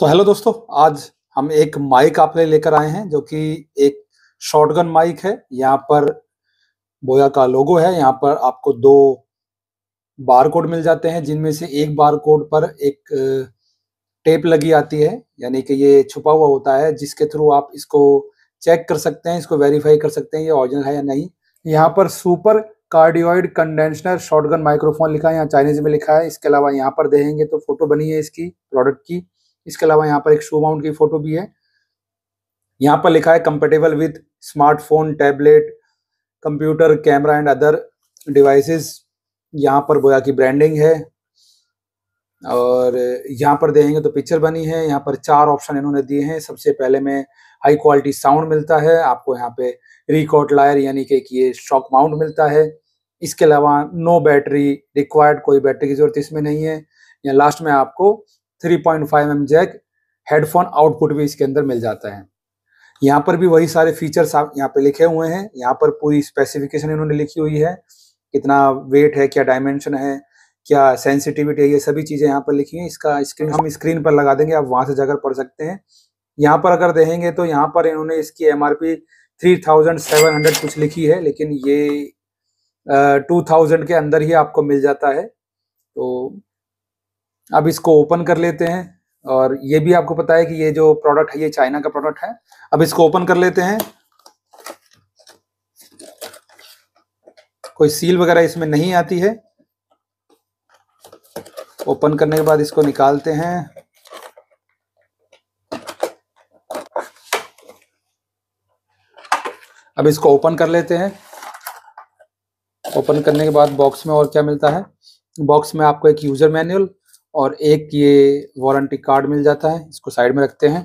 तो हेलो दोस्तों आज हम एक माइक आप लेकर आए हैं जो कि एक शॉटगन माइक है यहाँ पर बोया का लोगो है यहाँ पर आपको दो बार कोड मिल जाते हैं जिनमें से एक बार कोड पर एक टेप लगी आती है यानी कि ये छुपा हुआ होता है जिसके थ्रू आप इसको चेक कर सकते हैं इसको वेरीफाई कर सकते हैं ये ओरिजिनल है या नहीं यहाँ पर super cardioid condenser shotgun microphone लिखा है यहाँ चाइनीज में लिखा है इसके अलावा यहाँ पर देखेंगे तो फोटो बनी है इसकी प्रोडक्ट की इसके अलावा यहाँ पर एक शू माउंट की फोटो भी है यहाँ पर लिखा है compatible with smartphone tablet computer camera and other devices यहाँ पर गोया की ब्रांडिंग है और यहाँ पर देखेंगे तो पिक्चर बनी है यहाँ पर चार ऑप्शन इन्होंने दिए हैं सबसे पहले में हाई क्वालिटी साउंड मिलता है आपको यहाँ पे रिकॉर्ड लायर यानी कि ये शॉक माउंट मिलता है इसके अलावा नो बैटरी रिक्वायर्ड कोई बैटरी की जरूरत इसमें नहीं है या लास्ट में आपको three point five M jack headphone output भी इसके अंदर मिल जाता है यहाँ पर भी वही सारे फीचर्स यहाँ पे लिखे हुए हैं यहाँ पर पूरी स्पेसिफिकेशन इन्होंने लिखी हुई है कितना वेट है क्या डायमेंशन है क्या सेंसिटिविटी है ये सभी चीज़ें यहाँ पर लिखी हैं इसका स्क्रीन हम स्क्रीन पर लगा देंगे आप वहाँ से जाकर पढ़ सकते हैं यहाँ पर अगर देखेंगे तो यहाँ पर इन्होंने इसकी M R P three thousand seven hundred कुछ लिखी है लेकिन ये टू थाउजेंड के अंदर ही आपको मिल जाता है तो अब इसको ओपन कर लेते हैं और ये भी आपको पता है कि ये जो प्रोडक्ट है ये चाइना का प्रोडक्ट है अब इसको ओपन कर लेते हैं कोई सील वगैरह इसमें नहीं आती है ओपन करने के बाद इसको निकालते हैं अब इसको ओपन कर लेते हैं ओपन करने के बाद बॉक्स में और क्या मिलता है बॉक्स में आपको एक यूजर मैनुअल और एक ये वारंटी कार्ड मिल जाता है इसको साइड में रखते हैं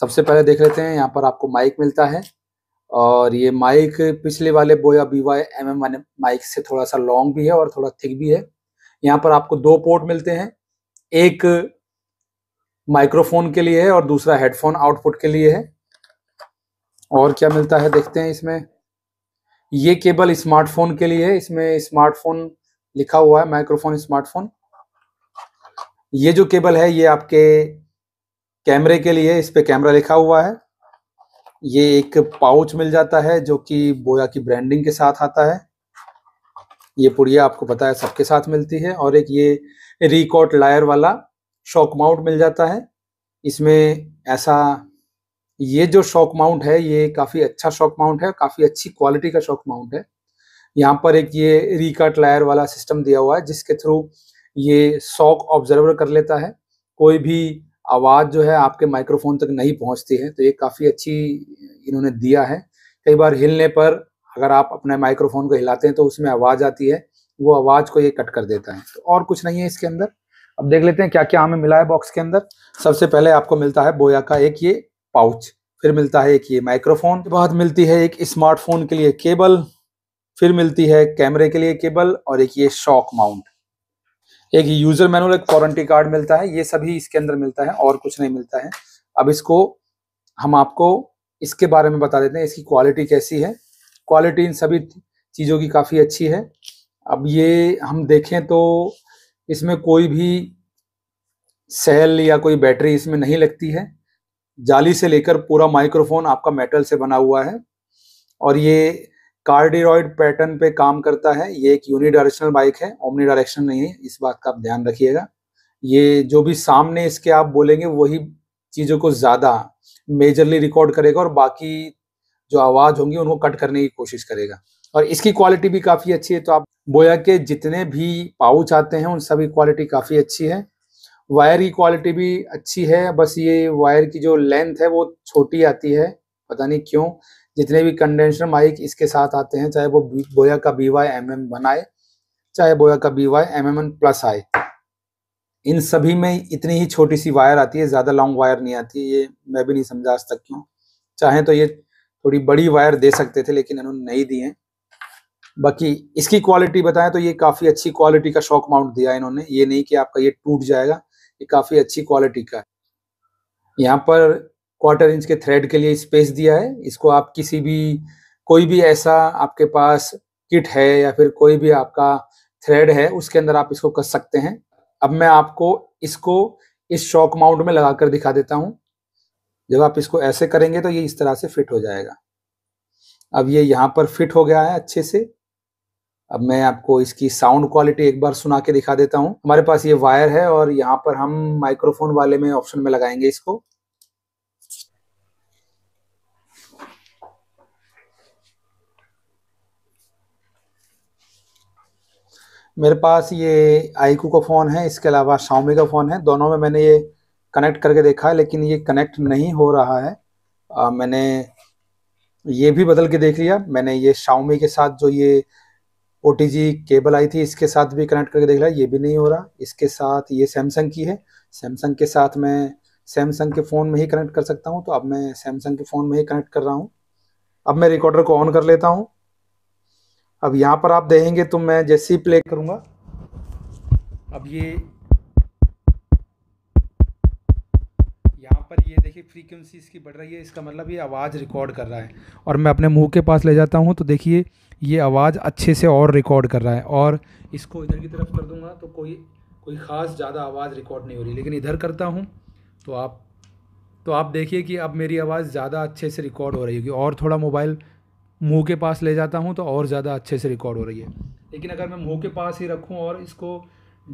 सबसे पहले देख लेते हैं यहाँ पर आपको माइक मिलता है और ये माइक पिछले वाले Boya B Y M M mic से थोड़ा सा लॉन्ग भी है और थोड़ा थिक भी है यहाँ पर आपको दो पोर्ट मिलते हैं एक माइक्रोफोन के लिए है और दूसरा हेडफोन आउटपुट के लिए है और क्या मिलता है देखते हैं इसमें ये केबल स्मार्टफोन के लिए है इसमें स्मार्टफोन लिखा हुआ है माइक्रोफोन स्मार्टफोन ये जो केबल है ये आपके कैमरे के लिए इस पे कैमरा लिखा हुआ है ये एक पाउच मिल जाता है जो कि बोया की ब्रांडिंग के साथ आता है ये पुड़िया आपको पता है सबके साथ मिलती है और एक ये रिकॉर्ड लायर वाला शॉक माउंट मिल जाता है इसमें ऐसा ये जो शॉक माउंट है ये काफ़ी अच्छा शॉक माउंट है काफ़ी अच्छी क्वालिटी का शॉक माउंट है यहाँ पर एक ये रिकॉर्ड लायर वाला सिस्टम दिया हुआ है जिसके थ्रू ये शॉक ऑब्जर्वर कर लेता है कोई भी आवाज़ जो है आपके माइक्रोफोन तक नहीं पहुंचती है तो ये काफ़ी अच्छी इन्होंने दिया है कई बार हिलने पर अगर आप अपने माइक्रोफोन को हिलाते हैं तो उसमें आवाज़ आती है वो आवाज़ को ये कट कर देता है तो और कुछ नहीं है इसके अंदर अब देख लेते हैं क्या क्या हमें मिला है बॉक्स के अंदर सबसे पहले आपको मिलता है बोया का एक ये पाउच फिर मिलता है एक ये माइक्रोफोन बहुत मिलती है एक स्मार्टफोन के लिए केबल फिर मिलती है कैमरे के लिए केबल और एक ये शॉक माउंट एक यूजर मैनुअल एक वारंटी कार्ड मिलता है ये सभी इसके अंदर मिलता है और कुछ नहीं मिलता है अब इसको हम आपको इसके बारे में बता देते हैं इसकी क्वालिटी कैसी है क्वालिटी इन सभी चीज़ों की काफ़ी अच्छी है अब ये हम देखें तो इसमें कोई भी सेल या कोई बैटरी इसमें नहीं लगती है जाली से लेकर पूरा माइक्रोफोन आपका मेटल से बना हुआ है और ये कार्डिरॉइड पैटर्न पे काम करता है ये एक यूनिडायरेक्शनल बाइक है ओमनी डायरेक्शन नहीं है इस बात का आप ध्यान रखिएगा ये जो भी सामने इसके आप बोलेंगे वही चीज़ों को ज़्यादा मेजरली रिकॉर्ड करेगा और बाकी जो आवाज़ होंगी उनको कट करने की कोशिश करेगा और इसकी क्वालिटी भी काफ़ी अच्छी है तो आप बोया के जितने भी पाउच आते हैं उन सभी क्वालिटी काफ़ी अच्छी है वायर की क्वालिटी भी अच्छी है बस ये वायर की जो लेंथ है वो छोटी आती है पता नहीं क्यों जितने भी कंडेंसर माइक इसके साथ आते हैं चाहे वो बोया का बी वाई एम आए चाहे बोया का बी वाई एम प्लस आए इन सभी में इतनी ही छोटी सी वायर आती है ज़्यादा लॉन्ग वायर नहीं आती ये मैं भी नहीं समझा सकता क्यों चाहे तो ये थोड़ी बड़ी वायर दे सकते थे लेकिन इन्होंने नहीं दी है बाकी इसकी क्वालिटी बताएं तो ये काफ़ी अच्छी क्वालिटी का शॉक माउंट दिया है इन्होंने ये नहीं कि आपका ये टूट जाएगा ये काफ़ी अच्छी क्वालिटी का है यहाँ पर क्वार्टर इंच के थ्रेड के लिए स्पेस दिया है इसको आप किसी भी कोई भी ऐसा आपके पास किट है या फिर कोई भी आपका थ्रेड है उसके अंदर आप इसको कस सकते हैं अब मैं आपको इसको इस शॉक माउंट में लगाकर दिखा देता हूँ जब आप इसको ऐसे करेंगे तो ये इस तरह से फिट हो जाएगा अब ये यहाँ पर फिट हो गया है अच्छे से अब मैं आपको इसकी साउंड क्वालिटी एक बार सुना के दिखा देता हूँ हमारे पास ये वायर है और यहाँ पर हम माइक्रोफोन वाले में ऑप्शन में लगाएंगे इसको मेरे पास ये आई का फ़ोन है इसके अलावा शाओमी का फ़ोन है दोनों में मैंने ये कनेक्ट करके देखा है लेकिन ये कनेक्ट नहीं हो रहा है आ, मैंने ये भी बदल के देख लिया मैंने ये शाओमी के साथ जो ये ओ केबल आई थी इसके साथ भी कनेक्ट करके देख लिया ये भी नहीं हो रहा इसके साथ ये सैमसंग की है सैमसंग के साथ मैं सैमसंग के फ़ोन में ही कनेक्ट कर सकता हूँ तो अब मैं सैमसंग के फ़ोन में ही कनेक्ट कर रहा हूँ अब मैं रिकॉर्डर को ऑन कर लेता हूँ अब यहाँ पर आप देखेंगे तो मैं जैसे ही प्ले करूँगा अब ये यहाँ पर ये देखिए फ्रीक्वेंसी इसकी बढ़ रही है इसका मतलब ये आवाज़ रिकॉर्ड कर रहा है और मैं अपने मुंह के पास ले जाता हूँ तो देखिए ये आवाज़ अच्छे से और रिकॉर्ड कर रहा है और इसको इधर की तरफ कर दूँगा तो कोई कोई ख़ास ज़्यादा आवाज़ रिकॉर्ड नहीं हो रही लेकिन इधर करता हूँ तो आप तो आप देखिए कि अब मेरी आवाज़ ज़्यादा अच्छे से रिकॉर्ड हो रही होगी और थोड़ा मोबाइल मुंह के पास ले जाता हूँ तो और ज़्यादा अच्छे से रिकॉर्ड हो रही है लेकिन अगर मैं मुंह के पास ही रखूँ और इसको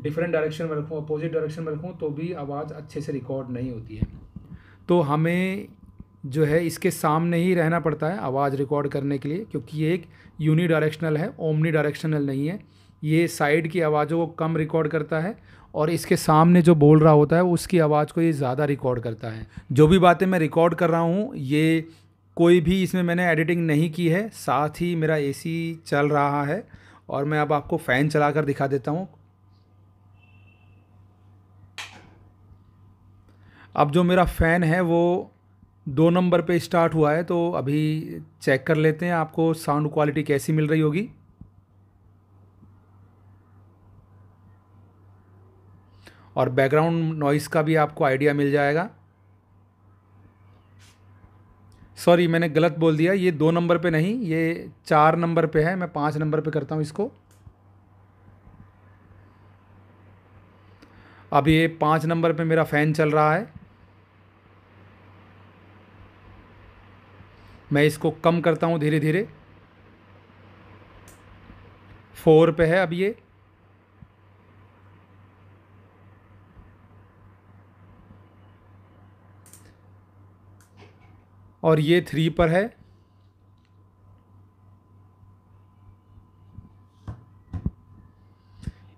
डिफरेंट डायरेक्शन में रखूँ अपोजिट डायरेक्शन में रखूँ तो भी आवाज़ अच्छे से रिकॉर्ड नहीं होती है तो हमें जो है इसके सामने ही रहना पड़ता है आवाज़ रिकॉर्ड करने के लिए क्योंकि ये एक यूनी डायरेक्शनल है ओमनी डायरेक्शनल नहीं है ये साइड की आवाज़ों को कम रिकॉर्ड करता है और इसके सामने जो बोल रहा होता है उसकी आवाज़ को ये ज़्यादा रिकॉर्ड करता है जो भी बातें मैं रिकॉर्ड कर रहा हूँ ये कोई भी इसमें मैंने एडिटिंग नहीं की है साथ ही मेरा एसी चल रहा है और मैं अब आपको फ़ैन चला कर दिखा देता हूँ अब जो मेरा फ़ैन है वो दो नंबर पे स्टार्ट हुआ है तो अभी चेक कर लेते हैं आपको साउंड क्वालिटी कैसी मिल रही होगी और बैकग्राउंड नॉइस का भी आपको आइडिया मिल जाएगा सॉरी मैंने गलत बोल दिया ये दो नंबर पे नहीं ये चार नंबर पे है मैं पाँच नंबर पे करता हूँ इसको अब ये पाँच नंबर पे मेरा फ़ैन चल रहा है मैं इसको कम करता हूँ धीरे धीरे फोर पे है अब ये और ये थ्री पर है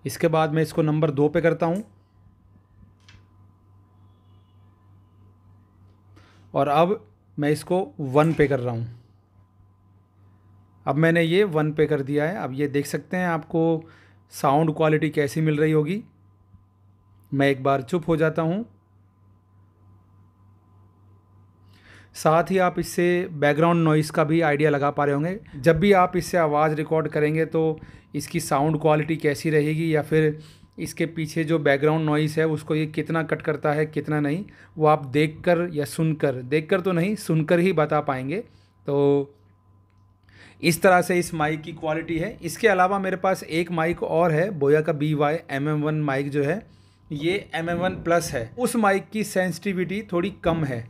इसके बाद मैं इसको नंबर दो पे करता हूँ और अब मैं इसको वन पे कर रहा हूँ अब मैंने ये वन पे कर दिया है अब ये देख सकते हैं आपको साउंड क्वालिटी कैसी मिल रही होगी मैं एक बार चुप हो जाता हूँ साथ ही आप इससे बैकग्राउंड नॉइस का भी आइडिया लगा पा रहे होंगे जब भी आप इससे आवाज़ रिकॉर्ड करेंगे तो इसकी साउंड क्वालिटी कैसी रहेगी या फिर इसके पीछे जो बैकग्राउंड नॉइस है उसको ये कितना कट करता है कितना नहीं वो आप देख कर या सुनकर देख कर तो नहीं सुनकर ही बता पाएंगे तो इस तरह से इस माइक की क्वालिटी है इसके अलावा मेरे पास एक माइक और है बोया का B Y M M one mic जो है ये एम एम वन प्लस है उस माइक की सेंसिटिविटी थोड़ी कम है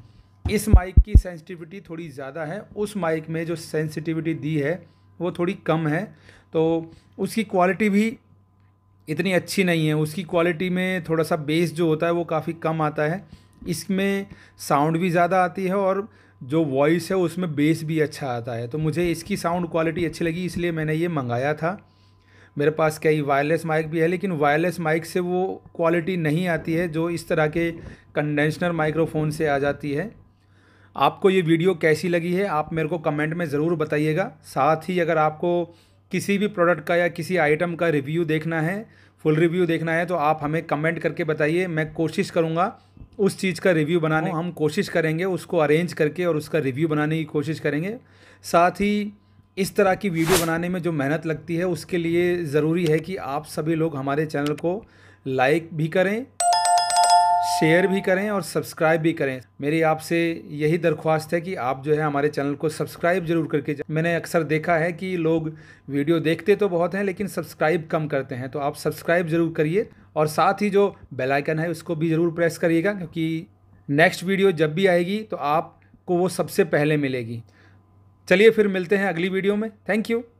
इस माइक की सेंसिटिविटी थोड़ी ज़्यादा है उस माइक में जो सेंसिटिविटी दी है वो थोड़ी कम है तो उसकी क्वालिटी भी इतनी अच्छी नहीं है उसकी क्वालिटी में थोड़ा सा बेस जो होता है वो काफ़ी कम आता है इसमें साउंड भी ज़्यादा आती है और जो वॉइस है उसमें बेस भी अच्छा आता है तो मुझे इसकी साउंड क्वालिटी अच्छी लगी इसलिए मैंने ये मंगाया था मेरे पास कई वायरलेस माइक भी है लेकिन वायरलेस माइक से वो क्वालिटी नहीं आती है जो इस तरह के कंडेंशनर माइक्रोफोन से आ जाती है आपको ये वीडियो कैसी लगी है आप मेरे को कमेंट में ज़रूर बताइएगा साथ ही अगर आपको किसी भी प्रोडक्ट का या किसी आइटम का रिव्यू देखना है फुल रिव्यू देखना है तो आप हमें कमेंट करके बताइए मैं कोशिश करूँगा उस चीज़ का रिव्यू बनाने हम कोशिश करेंगे उसको अरेंज करके और उसका रिव्यू बनाने की कोशिश करेंगे साथ ही इस तरह की वीडियो बनाने में जो मेहनत लगती है उसके लिए ज़रूरी है कि आप सभी लोग हमारे चैनल को लाइक भी करें शेयर भी करें और सब्सक्राइब भी करें मेरी आपसे यही दरख्वास्त है कि आप जो है हमारे चैनल को सब्सक्राइब जरूर करके मैंने अक्सर देखा है कि लोग वीडियो देखते तो बहुत हैं लेकिन सब्सक्राइब कम करते हैं तो आप सब्सक्राइब जरूर करिए और साथ ही जो बेल आइकन है उसको भी ज़रूर प्रेस करिएगा क्योंकि नेक्स्ट वीडियो जब भी आएगी तो आपको वो सबसे पहले मिलेगी चलिए फिर मिलते हैं अगली वीडियो में थैंक यू